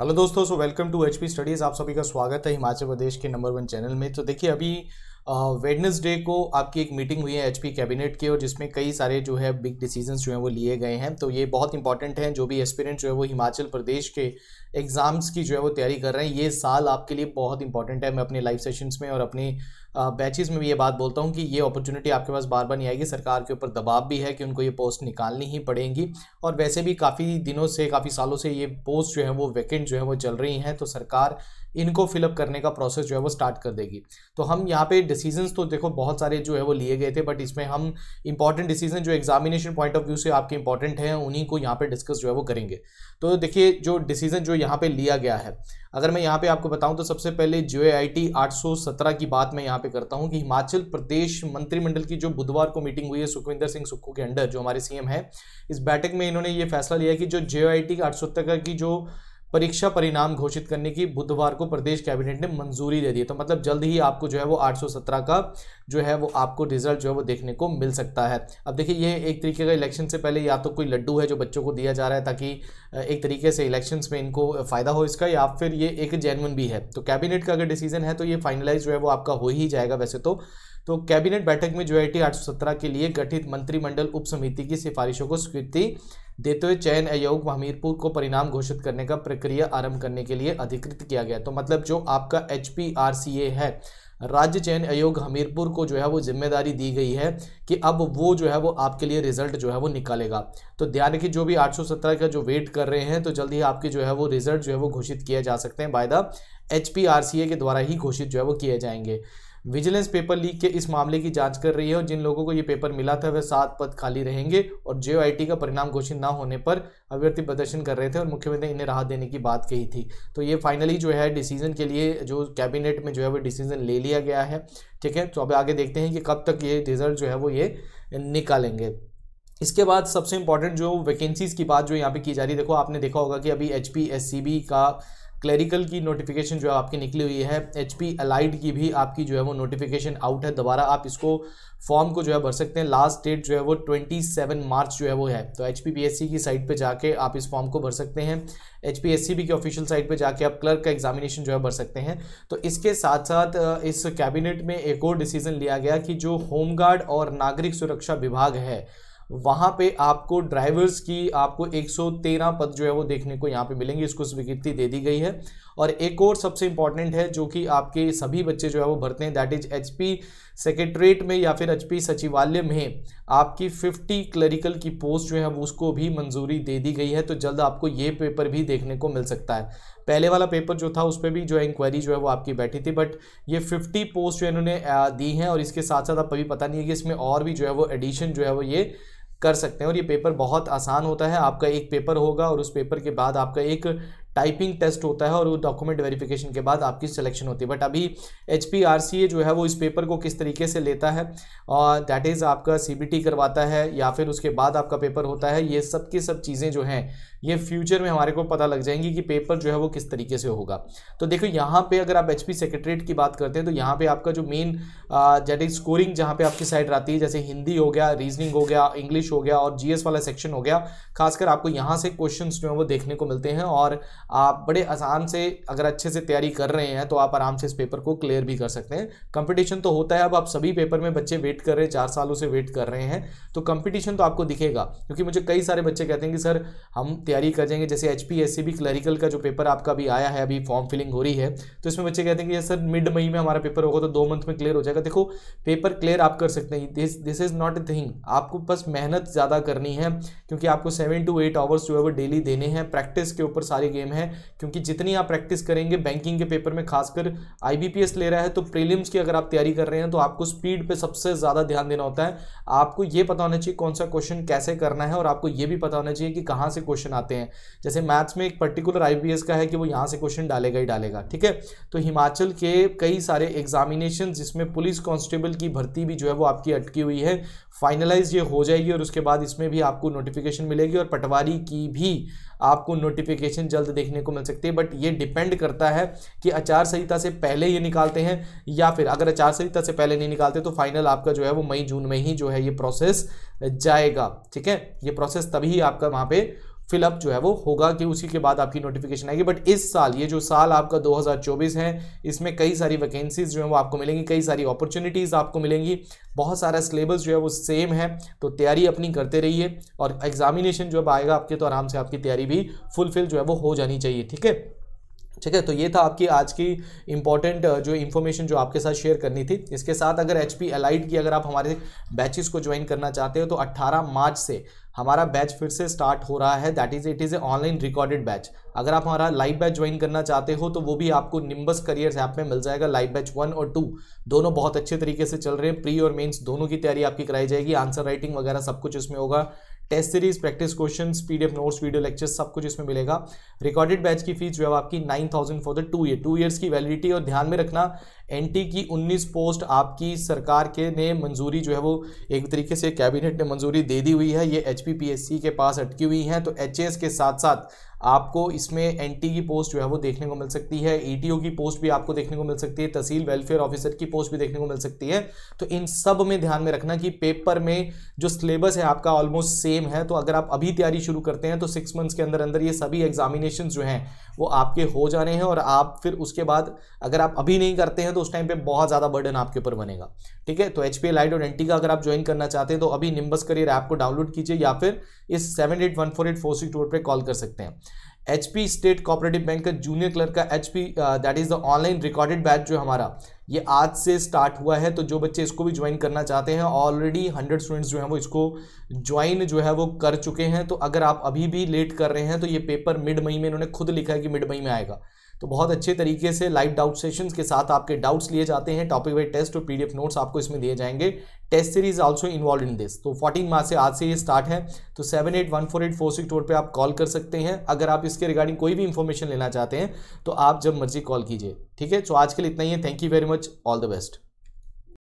hello दोस्तों so welcome to H P studies आप सभी का स्वागत है हिमाचल प्रदेश के नंबर वन चैनल में तो देखिए अभी वेडनेसडे को आपकी एक मीटिंग हुई है एचपी कैबिनेट की और जिसमें कई सारे जो है बिग डिसीजंस जो हैं वो लिए गए हैं तो ये बहुत इंपॉर्टेंट हैं जो भी एस्पिरेंट जो है वो हिमाचल प्रदेश के एग्ज़ाम्स की जो है वो तैयारी कर रहे हैं ये साल आपके लिए बहुत इंपॉर्टेंट है मैं अपने लाइव सेशंस में और अपने बैचेज़ में भी ये बात बोलता हूँ कि ये अपॉर्चुनिटी आपके पास बार बार नहीं आएगी सरकार के ऊपर दबाव भी है कि उनको ये पोस्ट निकालनी ही पड़ेगी और वैसे भी काफ़ी दिनों से काफ़ी सालों से ये पोस्ट जो है वो वैकेंट जो है वो चल रही हैं तो सरकार इनको फिलअप करने का प्रोसेस जो है वो स्टार्ट कर देगी तो हम यहाँ पे डिसीजंस तो देखो बहुत सारे जो है वो लिए गए थे बट इसमें हम इंपॉर्टेंट डिसीजन जो एग्जामिनेशन पॉइंट ऑफ व्यू से आपके इंपॉर्टेंट हैं उन्हीं को यहाँ पे डिस्कस जो है वो करेंगे तो देखिए जो डिसीजन जो यहाँ पे लिया गया है अगर मैं यहाँ पे आपको बताऊँ तो सबसे पहले जे आई टी की बात मैं यहाँ पे करता हूँ कि हिमाचल प्रदेश मंत्रिमंडल की जो बुधवार को मीटिंग हुई है सुखविंदर सिंह सुक्खू के अंडर जो हमारे सीएम है इस बैठक में इन्होंने ये फैसला लिया कि जो जे आई टी की जो परीक्षा परिणाम घोषित करने की बुधवार को प्रदेश कैबिनेट ने मंजूरी दे दी तो मतलब जल्द ही आपको जो है वो 817 का जो है वो आपको रिजल्ट जो है वो देखने को मिल सकता है अब देखिए ये एक तरीके का इलेक्शन से पहले या तो कोई लड्डू है जो बच्चों को दिया जा रहा है ताकि एक तरीके से इलेक्शंस में इनको फ़ायदा हो इसका या फिर ये एक जेनवन भी है तो कैबिनेट का अगर डिसीजन है तो ये फाइनलाइज जो है वो आपका हो ही जाएगा वैसे तो तो कैबिनेट बैठक में जो आई टी के लिए गठित मंत्रिमंडल उप समिति की सिफारिशों को स्वीकृति देते हुए चयन आयोग हमीरपुर को परिणाम घोषित करने का प्रक्रिया आरंभ करने के लिए अधिकृत किया गया तो मतलब जो आपका एच है राज्य चयन आयोग हमीरपुर को जो है वो जिम्मेदारी दी गई है कि अब वो जो है वो आपके लिए रिजल्ट जो है वो निकालेगा तो ध्यान रखिए जो भी 817 का जो वेट कर रहे हैं तो जल्द ही आपके जो है वो रिजल्ट जो है वो घोषित किया जा सकते हैं बाय द एच के द्वारा ही घोषित जो है वो किए जाएंगे विजिलेंस पेपर लीक के इस मामले की जांच कर रही है और जिन लोगों को ये पेपर मिला था वह सात पद खाली रहेंगे और जे का परिणाम घोषित ना होने पर अभ्यर्थी प्रदर्शन कर रहे थे और मुख्यमंत्री इन्हें राहत देने की बात कही थी तो ये फाइनली जो है डिसीजन के लिए जो कैबिनेट में जो है वो डिसीजन ले लिया गया है ठीक है तो अब आगे देखते हैं कि कब तक ये रिजल्ट जो है वो ये निकालेंगे इसके बाद सबसे इंपॉर्टेंट जो वैकेंसीज़ की बात जो यहाँ पे की जा रही है देखो आपने देखा होगा कि अभी एच का क्लरिकल की नोटिफिकेशन जो है आपकी निकली हुई है एच पी अलाइड की भी आपकी जो है वो नोटिफिकेशन आउट है दोबारा आप इसको फॉर्म को जो है भर सकते हैं लास्ट डेट जो है वो 27 मार्च जो है वो है तो एच की साइट पे जाके आप इस फॉर्म को भर सकते हैं एच पी की ऑफिशियल साइट पे जाके आप क्लर्क का एग्जामिनेशन जो है भर सकते हैं तो इसके साथ साथ इस कैबिनेट में एक और डिसीजन लिया गया कि जो होमगार्ड और नागरिक सुरक्षा विभाग है वहाँ पे आपको ड्राइवर्स की आपको 113 पद जो है वो देखने को यहाँ पे मिलेंगे इसको स्वीकृति दे दी गई है और एक और सबसे इंपॉर्टेंट है जो कि आपके सभी बच्चे जो है वो भरते हैं that is H P secretariat में या फिर एच पी सचिवालय में आपकी 50 क्लरिकल की पोस्ट जो है वो उसको भी मंजूरी दे दी गई है तो जल्द आपको ये पेपर भी देखने को मिल सकता है पहले वाला पेपर जो था उस पर भी जो है इंक्वायरी जो है वो आपकी बैठी थी बट ये 50 पोस्ट जो इन्होंने दी हैं और इसके साथ साथ आप अभी पता नहीं है कि इसमें और भी जो है वो एडिशन जो है वो ये कर सकते हैं और ये पेपर बहुत आसान होता है आपका एक पेपर होगा और उस पेपर के बाद आपका एक टाइपिंग टेस्ट होता है और वो डॉक्यूमेंट वेरिफिकेशन के बाद आपकी सिलेक्शन होती है बट अभी एच जो है वो इस पेपर को किस तरीके से लेता है और दैट इज़ आपका सी करवाता है या फिर उसके बाद आपका पेपर होता है ये सब की सब चीज़ें जो हैं ये फ्यूचर में हमारे को पता लग जाएंगी कि पेपर जो है वो किस तरीके से होगा तो देखो यहाँ पे अगर आप एच सेक्रेटरीट की बात करते हैं तो यहाँ पे आपका जो मेन जेटिक स्कोरिंग जहाँ पे आपकी साइड आती है जैसे हिंदी हो गया रीजनिंग हो गया इंग्लिश हो गया और जीएस वाला सेक्शन हो गया खासकर आपको यहाँ से क्वेश्चन जो है वो देखने को मिलते हैं और आप बड़े आसान से अगर अच्छे से तैयारी कर रहे हैं तो आप आराम से इस पेपर को क्लियर भी कर सकते हैं कंपटीशन तो होता है अब आप सभी पेपर में बच्चे वेट कर रहे हैं चार सालों से वेट कर रहे हैं तो कंपटीशन तो आपको दिखेगा क्योंकि मुझे कई सारे बच्चे कहते हैं कि सर हम तैयारी कर जाएंगे जैसे H P S C clerical का जो पेपर आपका अभी आया है अभी फॉर्म फिलिंग हो रही है तो इसमें बच्चे कहते हैं कि सर मिड मई में हमारा पेपर होगा तो दो मंथ में क्लियर हो जाएगा देखो पेपर क्लियर आप कर सकते हैं this is not a thing आपको बस मेहनत ज़्यादा करनी है क्योंकि आपको सेवन टू एट आवर्स जो है वो डेली देने हैं प्रैक्टिस के ऊपर सारी गेम है क्योंकि जितनी आप प्रैक्टिस करेंगे बैंकिंग के पेपर में खासकर आई ले रहा है तो प्रीलिम्स की अगर आप तैयारी कर रहे हैं तो आपको स्पीड पर सबसे ज़्यादा ध्यान देना होता है आपको ये पता होना चाहिए कौन सा क्वेश्चन कैसे करना है और आपको ये भी पता होना चाहिए कि कहाँ से क्वेश्चन खाते हैं जैसे मैथ्स में एक पर्टिकुलर आई का है कि वो यहाँ से क्वेश्चन डालेगा ही डालेगा ठीक है तो हिमाचल के कई सारे एग्जामिनेशन जिसमें पुलिस कांस्टेबल की भर्ती भी जो है वो आपकी अटकी हुई है फाइनलाइज ये हो जाएगी और उसके बाद इसमें भी आपको नोटिफिकेशन मिलेगी और पटवारी की भी आपको नोटिफिकेशन जल्द देखने को मिल सकती है बट ये डिपेंड करता है कि आचार संहिता से पहले ये निकालते हैं या फिर अगर आचार संहिता से पहले नहीं निकालते तो फाइनल आपका जो है वो मई जून में ही जो है ये प्रोसेस जाएगा ठीक है ये प्रोसेस तभी आपका वहाँ पे फिलअप जो है वो होगा कि उसी के बाद आपकी नोटिफिकेशन आएगी बट इस साल ये जो साल आपका 2024 है इसमें कई सारी वैकेंसीज जो है वो आपको मिलेंगी कई सारी अपॉर्चुनिटीज़ आपको मिलेंगी बहुत सारा सिलेबस जो है वो सेम है तो तैयारी अपनी करते रहिए और एग्जामिनेशन अब आएगा आपके तो आराम से आपकी तैयारी भी फुलफिल जो है वो हो जानी चाहिए ठीक है ठीक है तो ये था आपकी आज की इंपॉर्टेंट जो इन्फॉर्मेशन जो आपके साथ शेयर करनी थी इसके साथ अगर एच पी एलाइट की अगर आप हमारे बैचेस को ज्वाइन करना चाहते हो तो 18 मार्च से हमारा बैच फिर से स्टार्ट हो रहा है that is it is a online recorded batch अगर आप हमारा लाइव बैच ज्वाइन करना चाहते हो तो वो भी आपको निम्बस करियर्स ऐप में मिल जाएगा लाइव बैच वन और टू दोनों बहुत अच्छे तरीके से चल रहे हैं प्री और मेंस दोनों की तैयारी आपकी कराई जाएगी आंसर राइटिंग वगैरह सब कुछ इसमें होगा test series practice question PDF notes video lecture सब कुछ इसमें मिलेगा रिकॉर्डेड बैच की फीस जो है आपकी nine thousand for the two year two years की वैलिडिटी और ध्यान में रखना एनटी की 19 पोस्ट आपकी सरकार के ने मंजूरी जो है वो एक तरीके से कैबिनेट ने मंजूरी दे दी हुई है ये एच के पास अटकी हुई हैं तो एच के साथ साथ आपको इसमें एनटी की पोस्ट जो है वो देखने को मिल सकती है ईटीओ की पोस्ट भी आपको देखने को मिल सकती है तहसील वेलफेयर ऑफिसर की पोस्ट भी देखने को मिल सकती है तो इन सब में ध्यान में रखना कि पेपर में जो सिलेबस है आपका ऑलमोस्ट सेम है तो अगर आप अभी तैयारी शुरू करते हैं तो सिक्स मंथ्स के अंदर अंदर ये सभी एग्जामिनेशन जो हैं वो आपके हो जाने हैं और आप फिर उसके बाद अगर आप अभी नहीं करते हैं तो तो उस टाइम पे बहुत ज़्यादा बर्डन आपके ऊपर बनेगा ठीक है तो एच पी लाइट और एंटी का अगर आप ज्वाइन करना चाहते हैं तो अभी निम्बस करियर ऐप को डाउनलोड कीजिए या फिर इस seven eight one four eight four six two पर कॉल कर सकते हैं H P state cooperative bank का जूनियर क्लर्क का H P that is the online recorded batch जो हमारा ये आज से स्टार्ट हुआ है तो जो बच्चे इसको भी ज्वाइन करना चाहते हैं ऑलरेडी हंड्रेड स्टूडेंट्स जो हैं वो इसको ज्वाइन जो है वो कर चुके हैं तो अगर आप अभी भी लेट कर रहे हैं तो ये पेपर मिड मई में इन्होंने खुद लिखा है कि मिड मई में आएगा तो बहुत अच्छे तरीके से लाइव डाउट सेशंस के साथ आपके डाउट्स लिए जाते हैं टॉपिक वाइज टेस्ट और पीडीएफ नोट्स आपको इसमें दिए जाएंगे test series also involve in this तो 14 मार्च से आज से ये स्टार्ट है तो seven eight one four eight four six two पर आप कॉल कर सकते हैं अगर आप इसके रिगार्डिंग कोई भी इन्फॉर्मेशन लेना चाहते हैं तो आप जब मर्जी कॉल कीजिए ठीक है तो आज के लिए इतना ही है thank you very much all the best